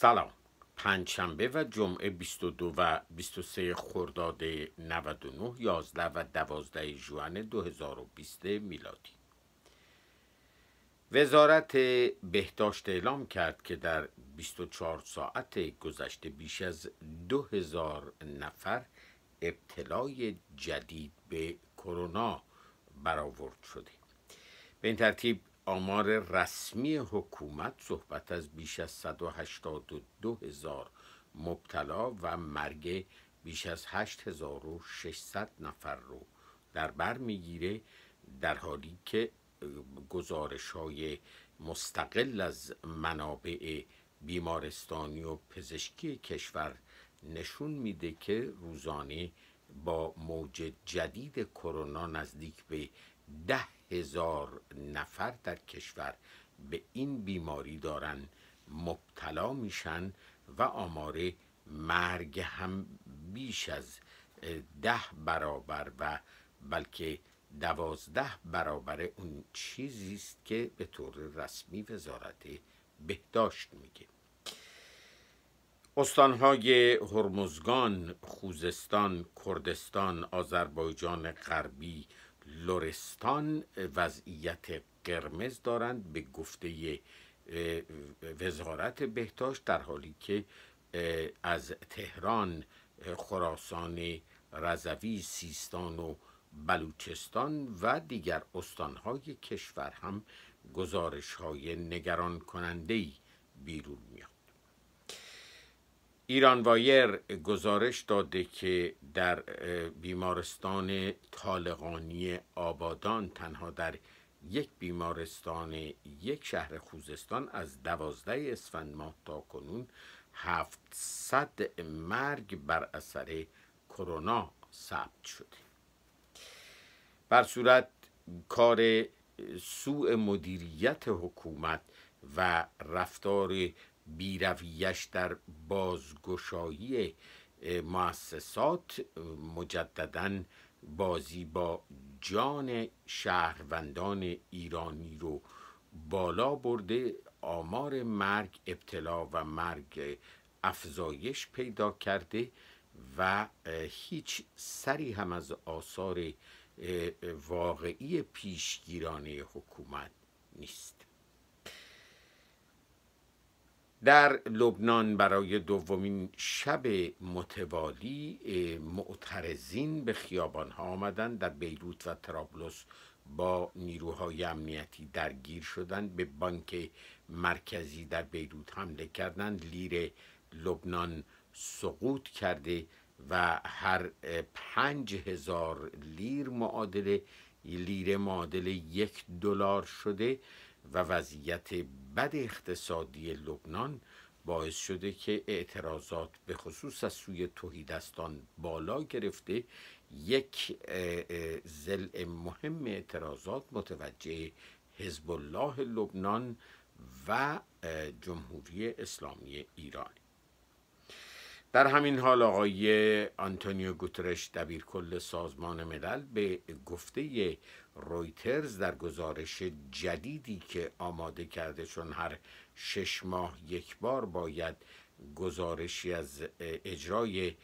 سلام پنجشنبه و جمعه 22 و 23 خرداد 99 11 و 12 جوان 2020 میلادی وزارت بهداشت اعلام کرد که در 24 ساعت گذشته بیش از 2000 نفر ابتلای جدید به کرونا برآورد شده به این ترتیب آمار رسمی حکومت صحبت از بیش از 182 هزار مبتلا و مرگ بیش از 8600 نفر رو در بر میگیره در حالی که گزارش های مستقل از منابع بیمارستانی و پزشکی کشور نشون میده که روزانه با موج جدید کرونا نزدیک به ده هزار نفر در کشور به این بیماری دارن مبتلا میشن و آمار مرگ هم بیش از ده برابر و بلکه دوازده برابر اون چیزی است که به طور رسمی وزارت بهداشت میگه استانهای هرمزگان، خوزستان، کردستان، آذربایجان غربی، لورستان وضعیت قرمز دارند به گفته وزارت بهداشت در حالی که از تهران خراسان رضوی سیستان و بلوچستان و دیگر استانهای کشور هم گزارش های نگران کننده بیرون میاد ایران وایر گزارش داده که در بیمارستان طالقانی آبادان تنها در یک بیمارستان یک شهر خوزستان از دوازده اسفند ماه تا کنون 700 مرگ بر اثر کرونا ثبت شده بر صورت کار سوء مدیریت حکومت و رفتار بیرویش در بازگشایی مؤسسات مجددا بازی با جان شهروندان ایرانی رو بالا برده آمار مرگ ابتلا و مرگ افزایش پیدا کرده و هیچ سری هم از آثار واقعی پیشگیرانه حکومت نیست در لبنان برای دومین شب متوالی معترضین به خیابان ها آمدند در بیروت و ترابلس با نیروهای امنیتی درگیر شدند به بانک مرکزی در بیروت حمله کردند لیر لبنان سقوط کرده و هر پنج هزار لیر معادل لیر معادل یک دلار شده و وضعیت بد اقتصادی لبنان باعث شده که اعتراضات به خصوص از سوی توهیدستان بالا گرفته یک زل مهم اعتراضات متوجه حزب الله لبنان و جمهوری اسلامی ایرانی. در همین حال آقای آنتونیو گوترش دبیر کل سازمان ملل به گفته رویترز در گزارش جدیدی که آماده کرده چون هر شش ماه یک بار باید گزارشی از اجرای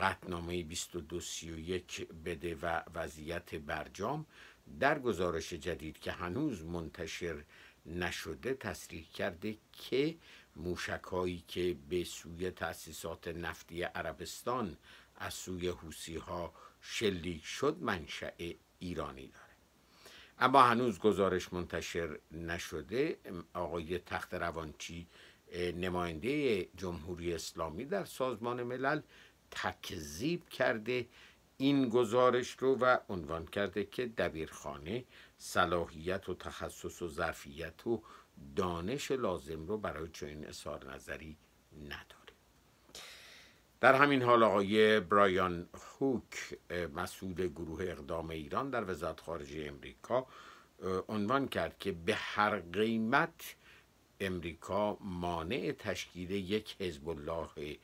قطنامه 2231 بده و وضعیت برجام در گزارش جدید که هنوز منتشر نشده تصریح کرده که موشک هایی که به سوی تأسیسات نفتی عربستان از سوی حوسی ها شلیک شد منشأ ایرانی داره اما هنوز گزارش منتشر نشده آقای تخت روانچی نماینده جمهوری اسلامی در سازمان ملل تکذیب کرده این گزارش رو و عنوان کرده که دبیرخانه صلاحیت و تخصص و ظرفیت و دانش لازم رو برای چنین اظهار نظری نداره در همین حال آقای برایان هوک مسئول گروه اقدام ایران در وزارت خارجه امریکا عنوان کرد که به هر قیمت امریکا مانع تشکیل یک حزب الله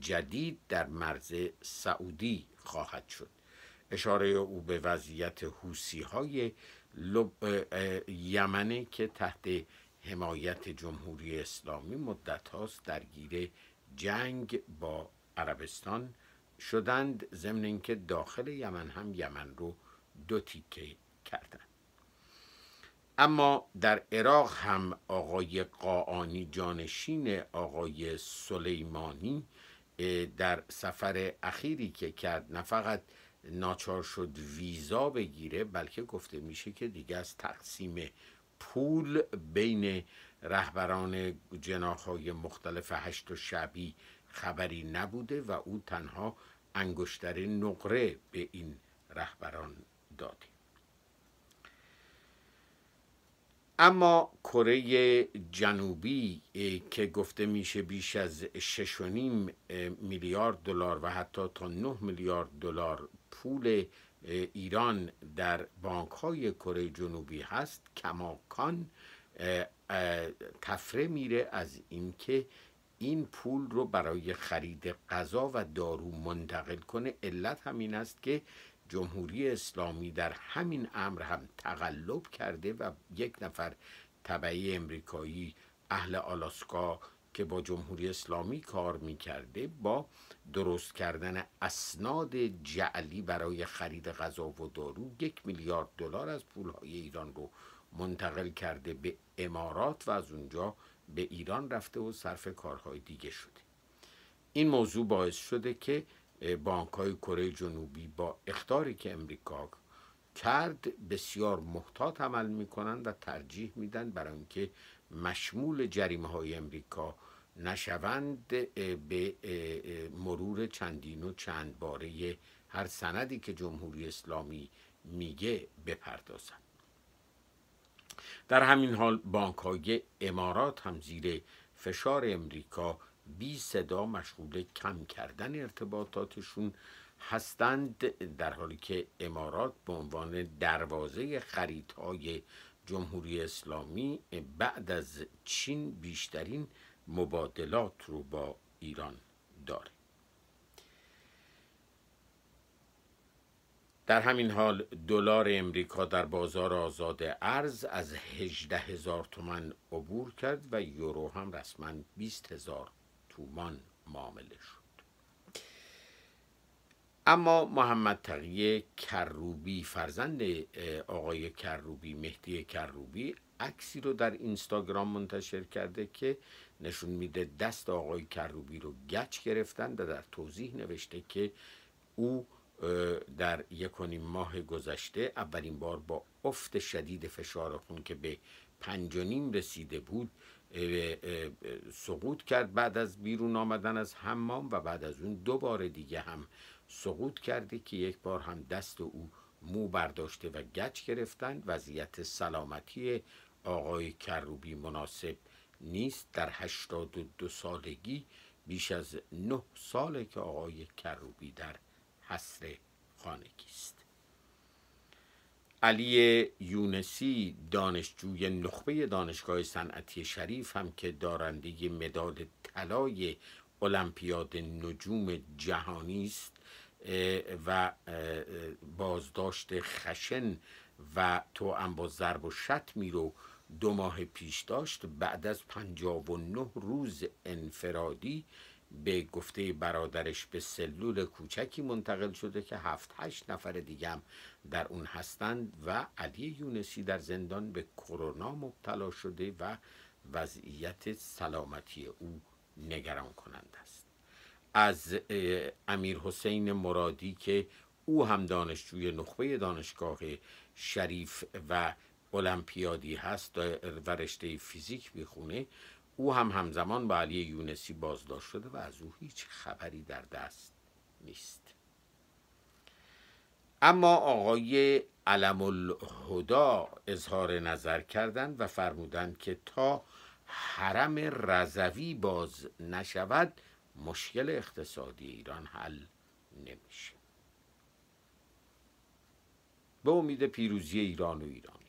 جدید در مرز سعودی خواهد شد اشاره او به وضعیت حوسی های یمنه که تحت حمایت جمهوری اسلامی مدت هاست درگیر جنگ با عربستان شدند ضمن اینکه داخل یمن هم یمن رو دو تیکه کردند اما در عراق هم آقای قاعانی جانشین آقای سلیمانی در سفر اخیری که کرد نه فقط ناچار شد ویزا بگیره بلکه گفته میشه که دیگه از تقسیم پول بین رهبران جناهای مختلف هشت و شبی خبری نبوده و او تنها انگشتر نقره به این رهبران داده اما کره جنوبی که گفته میشه بیش از 6.5 میلیارد دلار و حتی تا 9 میلیارد دلار پول ایران در بانک های کره جنوبی هست کماکان تفره میره از اینکه این پول رو برای خرید غذا و دارو منتقل کنه علت همین است که جمهوری اسلامی در همین امر هم تقلب کرده و یک نفر طبعی امریکایی اهل آلاسکا که با جمهوری اسلامی کار میکرده با درست کردن اسناد جعلی برای خرید غذا و دارو یک میلیارد دلار از پولهای ایران رو منتقل کرده به امارات و از اونجا به ایران رفته و صرف کارهای دیگه شده این موضوع باعث شده که بانک های کره جنوبی با اختاری که امریکا کرد بسیار محتاط عمل میکنند و ترجیح میدن برای اینکه مشمول جریمه های امریکا نشوند به مرور چندین و چند باره هر سندی که جمهوری اسلامی میگه بپردازند در همین حال بانک های امارات هم زیر فشار امریکا بی صدا مشغول کم کردن ارتباطاتشون هستند در حالی که امارات به عنوان دروازه خریدهای جمهوری اسلامی بعد از چین بیشترین مبادلات رو با ایران داره در همین حال دلار امریکا در بازار آزاد ارز از 18 هزار تومن عبور کرد و یورو هم رسما 20 هزار تومان معامله شد اما محمد تقیه کروبی فرزند آقای کروبی مهدی کروبی عکسی رو در اینستاگرام منتشر کرده که نشون میده دست آقای کروبی رو گچ گرفتن و در توضیح نوشته که او در یک ماه گذشته اولین بار با افت شدید فشار خون که به پنج و نیم رسیده بود سقوط کرد بعد از بیرون آمدن از حمام و بعد از اون دو بار دیگه هم سقوط کرده که یک بار هم دست او مو برداشته و گچ گرفتند وضعیت سلامتی آقای کروبی مناسب نیست در 82 سالگی بیش از 9 ساله که آقای کروبی در حسر خانگی است علی یونسی دانشجوی نخبه دانشگاه صنعتی شریف هم که دارنده مدال طلای المپیاد نجوم جهانی است و بازداشت خشن و تو هم با ضرب و شتمی رو دو ماه پیش داشت بعد از پنجاب و نه روز انفرادی به گفته برادرش به سلول کوچکی منتقل شده که هفت هشت نفر دیگه هم در اون هستند و علی یونسی در زندان به کرونا مبتلا شده و وضعیت سلامتی او نگران کننده از امیر حسین مرادی که او هم دانشجوی نخبه دانشگاه شریف و المپیادی هست و رشته فیزیک میخونه او هم همزمان با علی یونسی بازداشت شده و از او هیچ خبری در دست نیست اما آقای علم الهدا اظهار نظر کردند و فرمودند که تا حرم رضوی باز نشود مشکل اقتصادی ایران حل نمیشه به امید پیروزی ایران و ایران